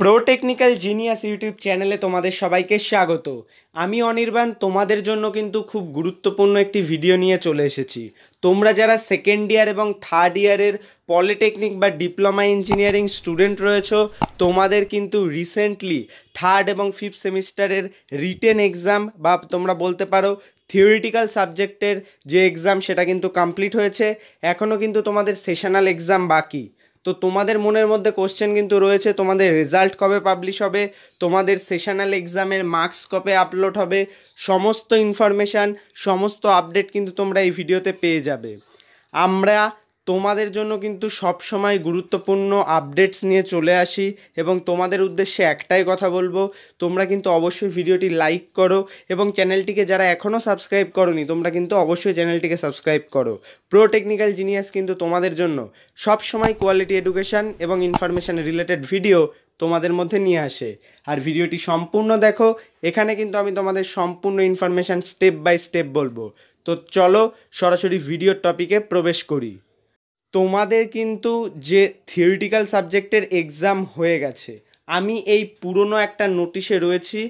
pro technical genius YouTube চ্যানেলে তোমাদের সবাইকে স্বাগত আমি অনির্বাণ তোমাদের জন্য কিন্তু খুব গুরুত্বপূর্ণ একটি ভিডিও নিয়ে চলে এসেছি তোমরা যারা সেকেন্ড ইয়ার এবং থার্ড ইয়ারের পলিটেকনিক বা ডিপ্লোমা ইঞ্জিনিয়ারিং স্টুডেন্ট রয়েছ তোমাদের কিন্তু রিসেন্টলি থার্ড এবং ফিফথ সেমিস্টারের রিটেন এক্সাম বা তোমরা বলতে পারো থিওরিটিক্যাল সাবজেক্টের যে এক্সাম সেটা কিন্তু কমপ্লিট হয়েছে এখনও কিন্তু তোমাদের সেশনাল এক্সাম বাকি তো তোমাদের মনের মধ্যে কোশ্চেন কিন্তু রয়েছে তোমাদের রেজাল্ট কবে পাবলিশ হবে তোমাদের সেশনাল এক্সামের মার্কস কবে আপলোড হবে সমস্ত ইনফরমেশান সমস্ত আপডেট কিন্তু তোমরা এই ভিডিওতে পেয়ে যাবে আমরা তোমাদের জন্য কিন্তু সবসময় গুরুত্বপূর্ণ আপডেটস নিয়ে চলে আসি এবং তোমাদের উদ্দেশ্যে একটাই কথা বলবো তোমরা কিন্তু অবশ্যই ভিডিওটি লাইক করো এবং চ্যানেলটিকে যারা এখনও সাবস্ক্রাইব করনি তোমরা কিন্তু অবশ্যই চ্যানেলটিকে সাবস্ক্রাইব করো প্রো টেকনিক্যাল জিনিয়াস কিন্তু তোমাদের জন্য সব সময় কোয়ালিটি এডুকেশান এবং ইনফরমেশান রিলেটেড ভিডিও তোমাদের মধ্যে নিয়ে আসে আর ভিডিওটি সম্পূর্ণ দেখো এখানে কিন্তু আমি তোমাদের সম্পূর্ণ ইনফরমেশান স্টেপ বাই স্টেপ বলবো তো চলো সরাসরি ভিডিওর টপিকে প্রবেশ করি তোমাদের কিন্তু যে থিওরিটিক্যাল সাবজেক্টের এক্সাম হয়ে গেছে আমি এই পুরনো একটা নোটিশে রয়েছি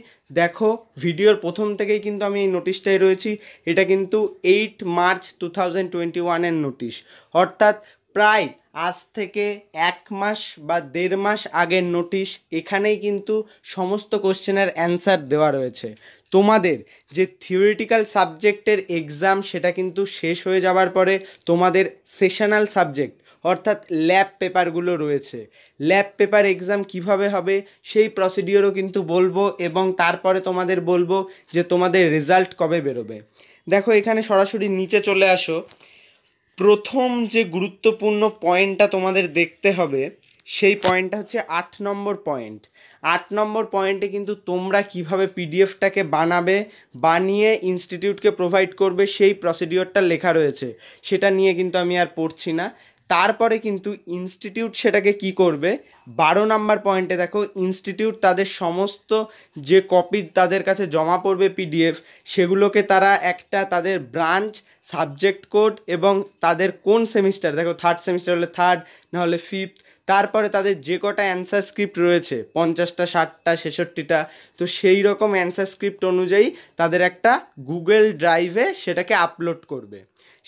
দেখো ভিডিওর প্রথম থেকেই কিন্তু আমি এই নোটিশটায় রয়েছি এটা কিন্তু eight March two thousand twenty ওয়ানের নোটিশ অর্থাৎ প্রায় আজ থেকে এক মাস বা দেড় মাস আগের নোটিশ এখানেই কিন্তু সমস্ত কোশ্চেনের অ্যান্সার দেওয়া রয়েছে তোমাদের যে থিওরিটিক্যাল সাবজেক্টের এক্সাম সেটা কিন্তু শেষ হয়ে যাওয়ার পরে তোমাদের সেশনাল সাবজেক্ট অর্থাৎ ল্যাব পেপারগুলো রয়েছে ল্যাব পেপার এক্সাম কিভাবে হবে সেই প্রসিডিওরও কিন্তু বলবো এবং তারপরে তোমাদের বলবো যে তোমাদের রেজাল্ট কবে বেরোবে দেখো এখানে সরাসরি নিচে চলে আসো প্রথম যে গুরুত্বপূর্ণ পয়েন্টটা তোমাদের দেখতে হবে সেই পয়েন্টটা হচ্ছে আট নম্বর পয়েন্ট আট নম্বর পয়েন্টে কিন্তু তোমরা কিভাবে পিডিএফটাকে বানাবে বানিয়ে ইনস্টিটিউটকে প্রোভাইড করবে সেই প্রসিডিওরটা লেখা রয়েছে সেটা নিয়ে কিন্তু আমি আর পড়ছি না তারপরে কিন্তু ইনস্টিটিউট সেটাকে কি করবে বারো নাম্বার পয়েন্টে দেখো ইনস্টিটিউট তাদের সমস্ত যে কপি তাদের কাছে জমা পড়বে পিডিএফ সেগুলোকে তারা একটা তাদের ব্রাঞ্চ সাবজেক্ট কোড এবং তাদের কোন সেমিস্টার দেখো থার্ড সেমিস্টার হলে থার্ড নাহলে ফিফথ তারপরে তাদের যে কটা অ্যান্সার স্ক্রিপ্ট রয়েছে পঞ্চাশটা ষাটটা ছেষট্টিটা তো সেই রকম অ্যান্সার স্ক্রিপ্ট অনুযায়ী তাদের একটা গুগল ড্রাইভে সেটাকে আপলোড করবে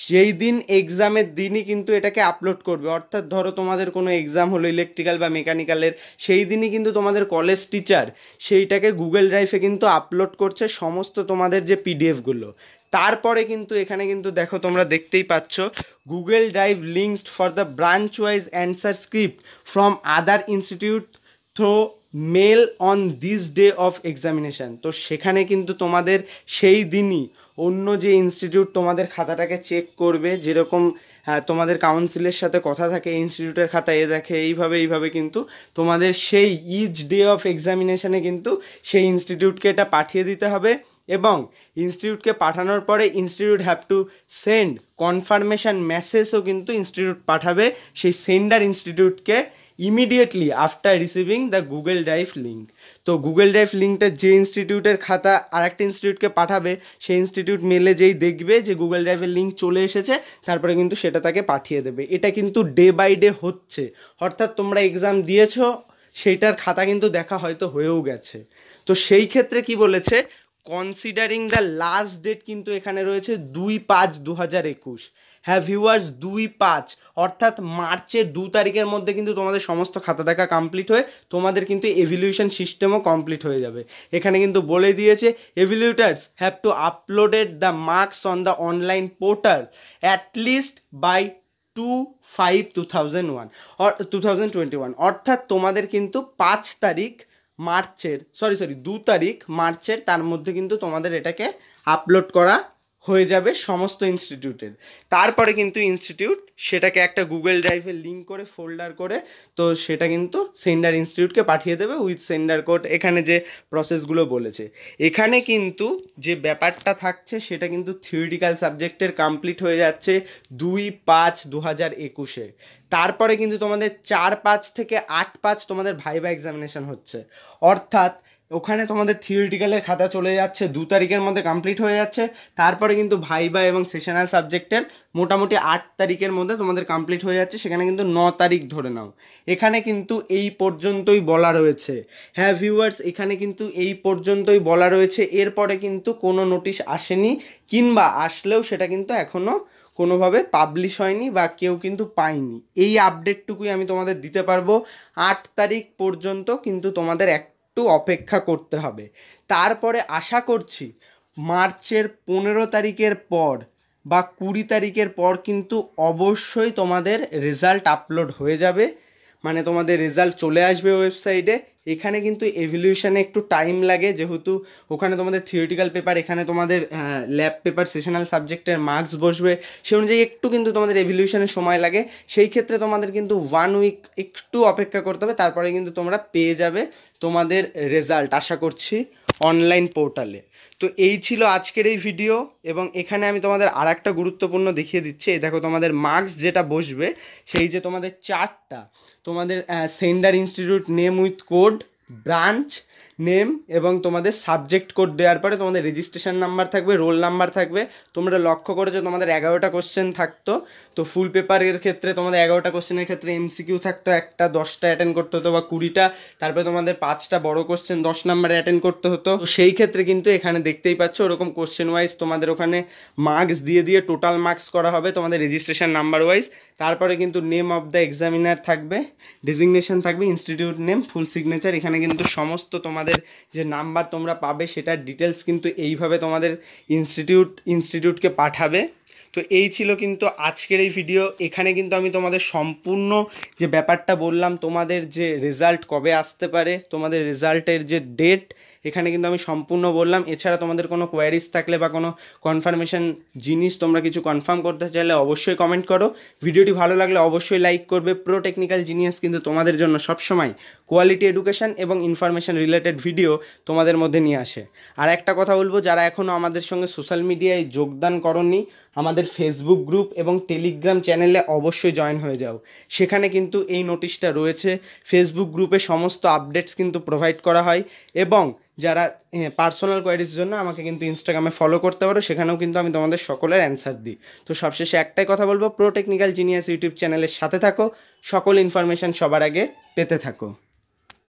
সেই দিন এক্সামের দিনই কিন্তু এটাকে আপলোড করবে অর্থাৎ ধরো তোমাদের কোনো এক্সাম হলো ইলেকট্রিক্যাল বা মেকানিক্যালের সেই দিনই কিন্তু তোমাদের কলেজ টিচার সেইটাকে গুগল ড্রাইভে কিন্তু আপলোড করছে সমস্ত তোমাদের যে পিডিএফগুলো তারপরে কিন্তু এখানে কিন্তু দেখো তোমরা দেখতেই পাচ্ছ Google drive links for the branch wise answer script from other institute through mail on this day of examination তো সেখানে কিন্তু তোমাদের সেই দিনই অন্য যে ইনস্টিটিউট তোমাদের খাতাটাকে চেক করবে যেরকম হ্যাঁ, তোমাদের কাউন্সিলের সাথে কথা থাকে ইনস্টিটিউটের খাতা এ দেখে এইভাবে এইভাবে কিন্তু তোমাদের সেই ইজ ডে অফ এক্সামিনেশানে কিন্তু সেই ইনস্টিটিউটকে এটা পাঠিয়ে দিতে হবে এবং ইনস্টিটিউটকে পাঠানোর পরে institute have to send confirmation মেসেজও কিন্তু ইনস্টিটিউট পাঠাবে সেই সেন্ডার ইনস্টিটিউটকে immediately after receiving the Google drive link তো গুগল ড্রাইভ লিঙ্কটা যে ইনস্টিটিউটের খাতা আর একটা ইনস্টিটিউটকে পাঠাবে সেই ইনস্টিটিউট মেলে যেই দেখবে যে গুগল ড্রাইভের লিঙ্ক চলে এসেছে তারপরে কিন্তু সেটা তাকে পাঠিয়ে দেবে এটা কিন্তু ডে বাই ডে হচ্ছে অর্থাৎ তোমরা এক্সাম দিয়েছো সেইটার খাতা কিন্তু দেখা হয়তো হয়েও গেছে তো সেই ক্ষেত্রে কি বলেছে কনসিডারিং দ্য লাস্ট ডেট কিন্তু এখানে রয়েছে দুই পাঁচ দু হাজার একুশ হ্যাঁ ভিউয়ার্স দুই পাঁচ অর্থাৎ মার্চের দু তারিখের মধ্যে কিন্তু তোমাদের সমস্ত খাতা দেখা কমপ্লিট হয়ে তোমাদের কিন্তু এভিলিউশন সিস্টেমও কমপ্লিট হয়ে যাবে এখানে কিন্তু বলে দিয়েছে evaluators have to uploaded the marks on the online portal at least by two five two thousand one two thousand twenty one অর্থাৎ তোমাদের কিন্তু পাঁচ তারিখ মার্চের সরি সরি দু তারিখ মার্চের তার মধ্যে কিন্তু তোমাদের এটাকে আপলোড করা হয়ে যাবে সমস্ত ইনস্টিটিউটের তারপরে কিন্তু ইনস্টিটিউট সেটাকে একটা গুগল ড্রাইভে লিঙ্ক করে ফোল্ডার করে তো সেটা কিন্তু সেন্ডার ইনস্টিটিউটকে পাঠিয়ে দেবে উইথ সেন্ডার কোড এখানে যে প্রসেসগুলো বলেছে এখানে কিন্তু যে ব্যাপারটা থাকছে সেটা কিন্তু থিওরিটিক্যাল সাবজেক্টের কমপ্লিট হয়ে যাচ্ছে দুই পাঁচ দু হাজার একুশে তারপরে কিন্তু তোমাদের চার পাঁচ থেকে আট পাঁচ তোমাদের ভাইভা এক্সামিনেশান হচ্ছে অর্থাৎ ওখানে তোমাদের থিওরিটিক্যালের খাতা চলে যাচ্ছে দু তারিখের মধ্যে কমপ্লিট হয়ে যাচ্ছে তারপরে কিন্তু ভাইবা এবং সেশনাল সাবজেক্টের মোটামুটি আট তারিখের মধ্যে তোমাদের কমপ্লিট হয়ে যাচ্ছে সেখানে কিন্তু ন তারিখ ধরে নাও এখানে কিন্তু এই পর্যন্তই বলা রয়েছে হ্যাঁ ভিউয়ার্স এখানে কিন্তু এই পর্যন্তই বলা রয়েছে এরপরে কিন্তু কোনো নোটিশ আসেনি কিংবা আসলেও সেটা কিন্তু এখনও কোনোভাবে পাবলিশ হয়নি বা কেউ কিন্তু পায়নি এই আপডেটটুকুই আমি তোমাদের দিতে পারবো আট তারিখ পর্যন্ত কিন্তু তোমাদের এক একটু অপেক্ষা করতে হবে তারপরে আশা করছি মার্চের পনেরো তারিখের পর বা কুড়ি তারিখের পর কিন্তু অবশ্যই তোমাদের রেজাল্ট আপলোড হয়ে যাবে মানে তোমাদের রেজাল্ট চলে আসবে ওয়েবসাইটে এখানে কিন্তু এভলিউশনে একটু টাইম লাগে যেহেতু ওখানে তোমাদের থিওরিটিক্যাল পেপার এখানে তোমাদের ল্যাব পেপার সেশনাল সাবজেক্টের মার্কস বসবে সে অনুযায়ী একটু কিন্তু তোমাদের এভলিউশনে সময় লাগে সেই ক্ষেত্রে তোমাদের কিন্তু ওয়ান উইক একটু অপেক্ষা করতে হবে তারপরে কিন্তু তোমরা পেয়ে যাবে তোমাদের রেজাল্ট আশা করছি অনলাইন পোর্টালে তো এই ছিল আজকের এই ভিডিও এবং এখানে আমি তোমাদের আর একটা গুরুত্বপূর্ণ দেখিয়ে দিচ্ছি এই দেখো তোমাদের মার্কস যেটা বসবে সেই যে তোমাদের চারটা তোমাদের sender institute name with code branch name এবং তোমাদের সাবজেক্ট কোড দেওয়ার পরে তোমাদের রেজিস্ট্রেশন নাম্বার থাকবে রোল নাম্বার থাকবে তোমরা লক্ষ্য করেছো তোমাদের এগারোটা কোশ্চেন থাকতো তো ফুল পেপারের ক্ষেত্রে তোমাদের এগারোটা কোশ্চেনের ক্ষেত্রে এমসিকিউ থাকতো একটা দশটা অ্যাটেন্ড করতে হতো বা কুড়িটা তারপরে তোমাদের পাঁচটা বড় কোশ্চেন দশ নাম্বারে অ্যাটেন্ড করতে হতো সেই ক্ষেত্রে কিন্তু এখানে দেখতেই পাচ্ছ ওরকম কোশ্চেন ওয়াইজ তোমাদের ওখানে মার্কস দিয়ে দিয়ে টোটাল মার্কস করা হবে তোমাদের রেজিস্ট্রেশন নাম্বার ওয়াইজ তারপরে কিন্তু নেম অফ দ্য এক্সামিনার থাকবে ডেজিগনেশন থাকবে ইনস্টিটিউট নেম ফুল সিগনেচার এখানে এখানে কিন্তু সমস্ত তোমাদের যে নাম্বার তোমরা পাবে সেটার ডিটেলস কিন্তু এইভাবে তোমাদের ইনস্টিটিউট ইনস্টিটিউটকে পাঠাবে তো এই ছিল কিন্তু আজকের এই ভিডিও এখানে কিন্তু আমি তোমাদের সম্পূর্ণ যে ব্যাপারটা বললাম তোমাদের যে রেজাল্ট কবে আসতে পারে তোমাদের রেজাল্টের যে ডেট এখানে কিন্তু আমি সম্পূর্ণ বললাম এছাড়া তোমাদের কোনো কোয়ারিজ থাকলে বা কোনো কনফার্মেশন জিনিস তোমরা কিছু কনফার্ম করতে চাইলে অবশ্যই কমেন্ট করো ভিডিওটি ভালো লাগলে অবশ্যই লাইক করবে প্রো টেকনিক্যাল জিনিয়াস কিন্তু তোমাদের জন্য সবসময় কোয়ালিটি এডুকেশান এবং ইনফরমেশান রিলেটেড ভিডিও তোমাদের মধ্যে নিয়ে আসে আর একটা কথা বলবো যারা এখনও আমাদের সঙ্গে সোশ্যাল মিডিয়ায় যোগদান করনি আমাদের ফেসবুক গ্রুপ এবং টেলিগ্রাম চ্যানেলে অবশ্যই জয়েন হয়ে যাও সেখানে কিন্তু এই নোটিশটা রয়েছে ফেসবুক গ্রুপে সমস্ত আপডেটস কিন্তু প্রোভাইড করা হয় এবং যারা পার্সোনাল কোয়ারিজ জন্য আমাকে কিন্তু ইনস্টাগ্রামে ফলো করতে পারো সেখানেও কিন্তু আমি তোমাদের সকলের অ্যান্সার দিই তো সবশেষে একটাই কথা বলবো প্রো টেকনিক্যাল জিনিয়াস ইউটিউব চ্যানেলের সাথে থাকো সকল ইনফরমেশান সবার আগে পেতে থাকো